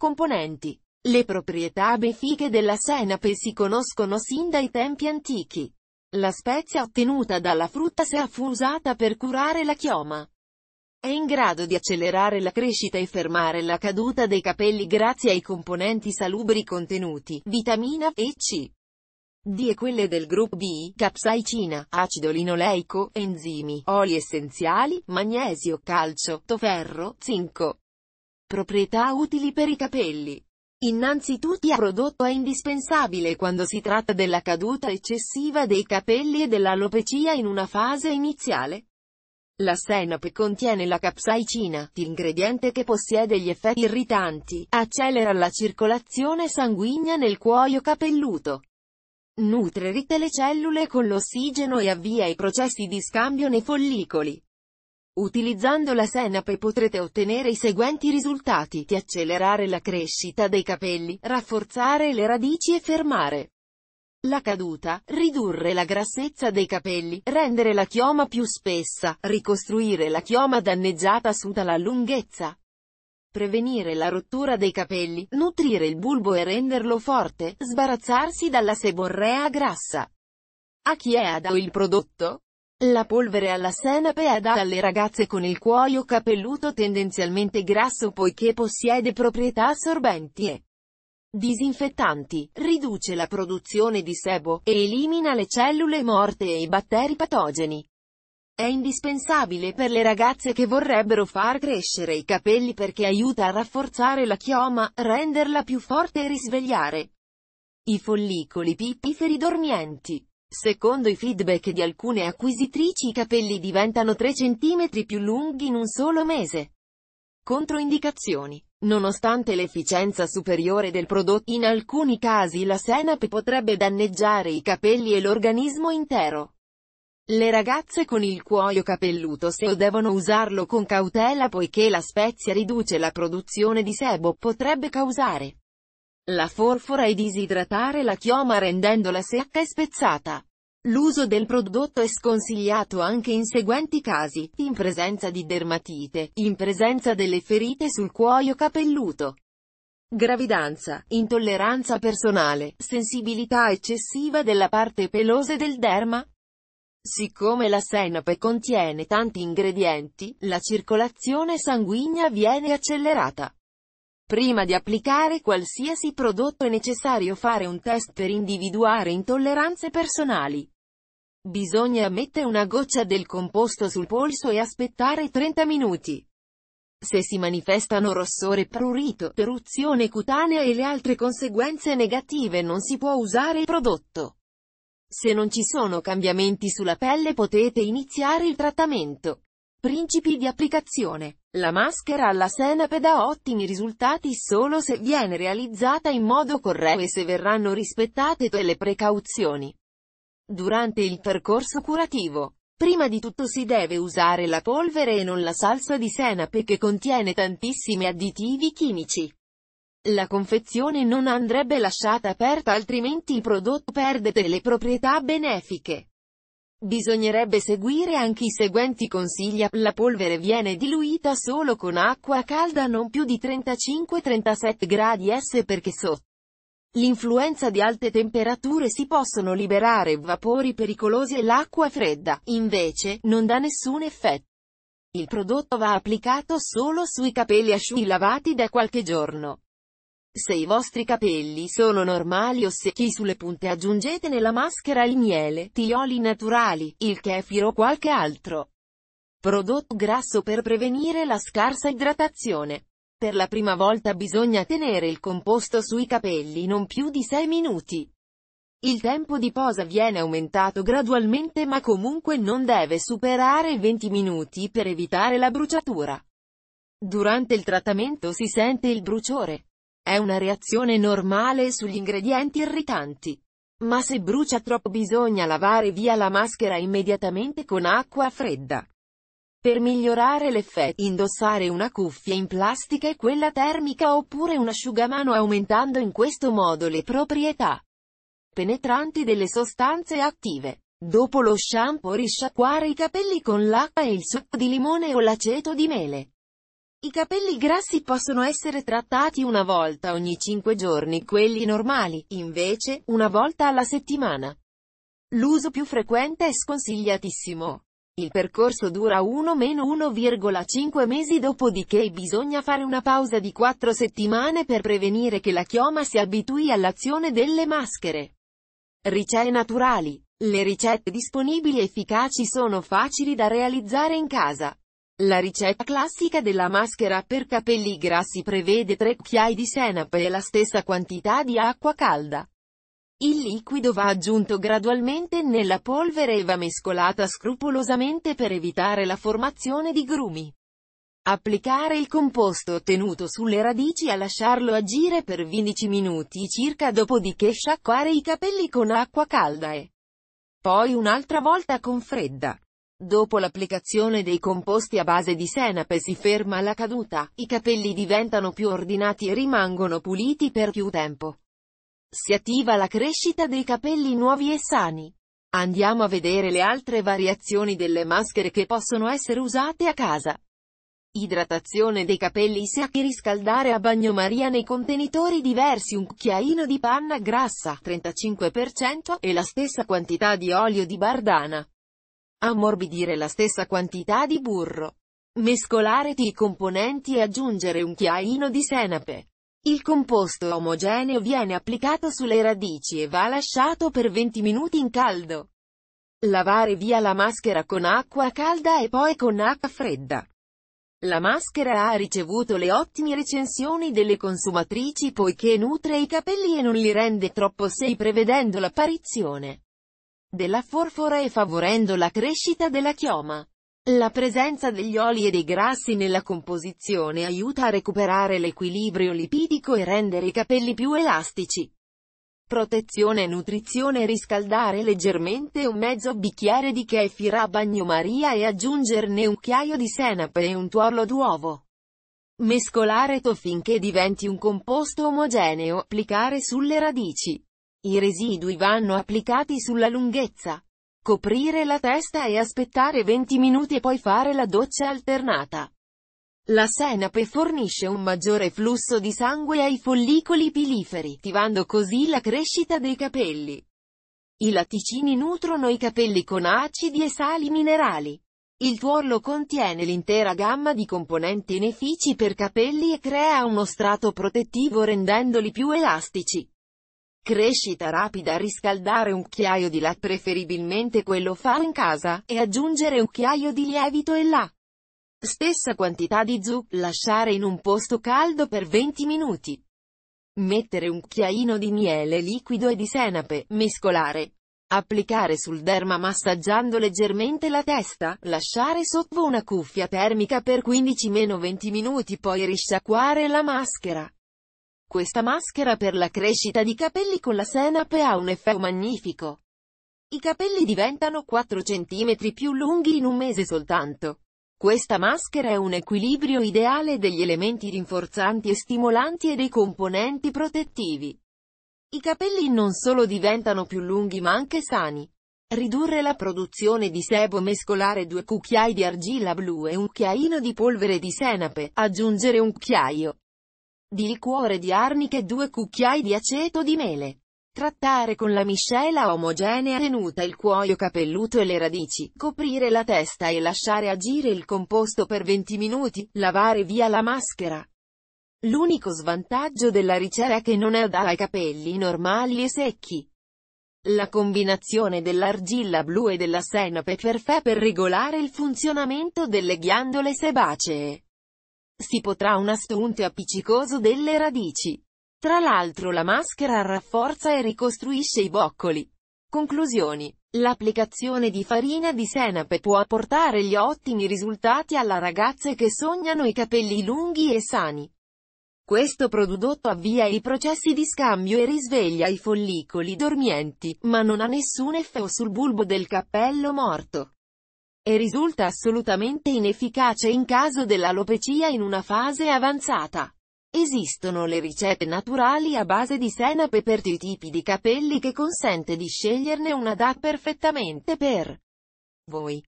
Componenti. Le proprietà befiche della senape si conoscono sin dai tempi antichi. La spezia ottenuta dalla frutta si è affusata per curare la chioma. È in grado di accelerare la crescita e fermare la caduta dei capelli grazie ai componenti salubri contenuti, vitamina E C. D e quelle del gruppo B, capsaicina, acido linoleico, enzimi, oli essenziali, magnesio, calcio, toferro, zinco. Proprietà utili per i capelli. Innanzitutto il prodotto è indispensabile quando si tratta della caduta eccessiva dei capelli e dell'alopecia in una fase iniziale. La senape contiene la capsaicina, l'ingrediente che possiede gli effetti irritanti, accelera la circolazione sanguigna nel cuoio capelluto, nutre ricche le cellule con l'ossigeno e avvia i processi di scambio nei follicoli. Utilizzando la senape potrete ottenere i seguenti risultati. Accelerare la crescita dei capelli, rafforzare le radici e fermare la caduta, ridurre la grassezza dei capelli, rendere la chioma più spessa, ricostruire la chioma danneggiata su dalla lunghezza, prevenire la rottura dei capelli, nutrire il bulbo e renderlo forte, sbarazzarsi dalla seborrea grassa. A chi è adatto il prodotto? La polvere alla senape è data alle ragazze con il cuoio capelluto tendenzialmente grasso poiché possiede proprietà assorbenti e disinfettanti, riduce la produzione di sebo, e elimina le cellule morte e i batteri patogeni. È indispensabile per le ragazze che vorrebbero far crescere i capelli perché aiuta a rafforzare la chioma, renderla più forte e risvegliare i follicoli pipiferi dormienti. Secondo i feedback di alcune acquisitrici i capelli diventano 3 cm più lunghi in un solo mese. Controindicazioni. Nonostante l'efficienza superiore del prodotto, in alcuni casi la senape potrebbe danneggiare i capelli e l'organismo intero. Le ragazze con il cuoio capelluto se o devono usarlo con cautela poiché la spezia riduce la produzione di sebo, potrebbe causare la forfora e disidratare la chioma rendendola secca e spezzata. L'uso del prodotto è sconsigliato anche in seguenti casi, in presenza di dermatite, in presenza delle ferite sul cuoio capelluto, gravidanza, intolleranza personale, sensibilità eccessiva della parte pelosa del derma. Siccome la senape contiene tanti ingredienti, la circolazione sanguigna viene accelerata. Prima di applicare qualsiasi prodotto è necessario fare un test per individuare intolleranze personali. Bisogna mettere una goccia del composto sul polso e aspettare 30 minuti. Se si manifestano rossore prurito, eruzione cutanea e le altre conseguenze negative non si può usare il prodotto. Se non ci sono cambiamenti sulla pelle potete iniziare il trattamento. Principi di applicazione. La maschera alla senape dà ottimi risultati solo se viene realizzata in modo corretto e se verranno rispettate tutte le precauzioni. Durante il percorso curativo, prima di tutto si deve usare la polvere e non la salsa di senape che contiene tantissimi additivi chimici. La confezione non andrebbe lasciata aperta altrimenti il prodotto perde delle proprietà benefiche. Bisognerebbe seguire anche i seguenti consigli. La polvere viene diluita solo con acqua calda non più di 35-37 gradi S perché sotto l'influenza di alte temperature si possono liberare vapori pericolosi e l'acqua fredda, invece, non dà nessun effetto. Il prodotto va applicato solo sui capelli asciutti lavati da qualche giorno. Se i vostri capelli sono normali o secchi sulle punte aggiungete nella maschera il miele, tioli naturali, il kefir o qualche altro prodotto grasso per prevenire la scarsa idratazione. Per la prima volta bisogna tenere il composto sui capelli non più di 6 minuti. Il tempo di posa viene aumentato gradualmente ma comunque non deve superare i 20 minuti per evitare la bruciatura. Durante il trattamento si sente il bruciore. È una reazione normale sugli ingredienti irritanti. Ma se brucia troppo bisogna lavare via la maschera immediatamente con acqua fredda. Per migliorare l'effetto, indossare una cuffia in plastica e quella termica oppure un asciugamano aumentando in questo modo le proprietà penetranti delle sostanze attive. Dopo lo shampoo risciacquare i capelli con l'acqua e il succo di limone o l'aceto di mele. I capelli grassi possono essere trattati una volta ogni 5 giorni, quelli normali, invece, una volta alla settimana. L'uso più frequente è sconsigliatissimo. Il percorso dura 1-1,5 mesi dopodiché bisogna fare una pausa di 4 settimane per prevenire che la chioma si abitui all'azione delle maschere. Ricette naturali. Le ricette disponibili efficaci sono facili da realizzare in casa. La ricetta classica della maschera per capelli grassi prevede 3 cucchiai di senape e la stessa quantità di acqua calda. Il liquido va aggiunto gradualmente nella polvere e va mescolata scrupolosamente per evitare la formazione di grumi. Applicare il composto ottenuto sulle radici a lasciarlo agire per 15 minuti circa dopodiché sciacquare i capelli con acqua calda e poi un'altra volta con fredda. Dopo l'applicazione dei composti a base di senape si ferma la caduta, i capelli diventano più ordinati e rimangono puliti per più tempo. Si attiva la crescita dei capelli nuovi e sani. Andiamo a vedere le altre variazioni delle maschere che possono essere usate a casa. Idratazione dei capelli secchi Riscaldare a bagnomaria nei contenitori diversi un cucchiaino di panna grassa 35% e la stessa quantità di olio di bardana. Ammorbidire la stessa quantità di burro. Mescolare i componenti e aggiungere un chiaino di senape. Il composto omogeneo viene applicato sulle radici e va lasciato per 20 minuti in caldo. Lavare via la maschera con acqua calda e poi con acqua fredda. La maschera ha ricevuto le ottime recensioni delle consumatrici poiché nutre i capelli e non li rende troppo sei prevedendo l'apparizione della forfora e favorendo la crescita della chioma. La presenza degli oli e dei grassi nella composizione aiuta a recuperare l'equilibrio lipidico e rendere i capelli più elastici. Protezione e nutrizione Riscaldare leggermente un mezzo bicchiere di kefir a bagnomaria e aggiungerne un chiaio di senape e un tuorlo d'uovo. Mescolare to finché diventi un composto omogeneo, applicare sulle radici. I residui vanno applicati sulla lunghezza. Coprire la testa e aspettare 20 minuti e poi fare la doccia alternata. La senape fornisce un maggiore flusso di sangue ai follicoli piliferi, attivando così la crescita dei capelli. I latticini nutrono i capelli con acidi e sali minerali. Il tuorlo contiene l'intera gamma di componenti benefici per capelli e crea uno strato protettivo rendendoli più elastici. Crescita rapida Riscaldare un cucchiaio di latte preferibilmente quello fa in casa, e aggiungere un cucchiaio di lievito e la stessa quantità di zucchero, lasciare in un posto caldo per 20 minuti. Mettere un cucchiaino di miele liquido e di senape, mescolare. Applicare sul derma massaggiando leggermente la testa, lasciare sotto una cuffia termica per 15-20 minuti poi risciacquare la maschera. Questa maschera per la crescita di capelli con la senape ha un effetto magnifico. I capelli diventano 4 cm più lunghi in un mese soltanto. Questa maschera è un equilibrio ideale degli elementi rinforzanti e stimolanti e dei componenti protettivi. I capelli non solo diventano più lunghi ma anche sani. Ridurre la produzione di sebo mescolare due cucchiai di argilla blu e un cucchiaino di polvere di senape, aggiungere un cucchiaio di liquore di arnica e 2 cucchiai di aceto di mele. Trattare con la miscela omogenea tenuta il cuoio capelluto e le radici, coprire la testa e lasciare agire il composto per 20 minuti, lavare via la maschera. L'unico svantaggio della ricera è che non è ad ai capelli normali e secchi. La combinazione dell'argilla blu e della senape è perfetta per regolare il funzionamento delle ghiandole sebacee si potrà un astunte appiccicoso delle radici. Tra l'altro la maschera rafforza e ricostruisce i boccoli. Conclusioni. L'applicazione di farina di senape può apportare gli ottimi risultati alla ragazze che sognano i capelli lunghi e sani. Questo prodotto avvia i processi di scambio e risveglia i follicoli dormienti, ma non ha nessun effetto sul bulbo del cappello morto e risulta assolutamente inefficace in caso dell'alopecia in una fase avanzata. Esistono le ricette naturali a base di senape per i tipi di capelli che consente di sceglierne una da perfettamente per voi.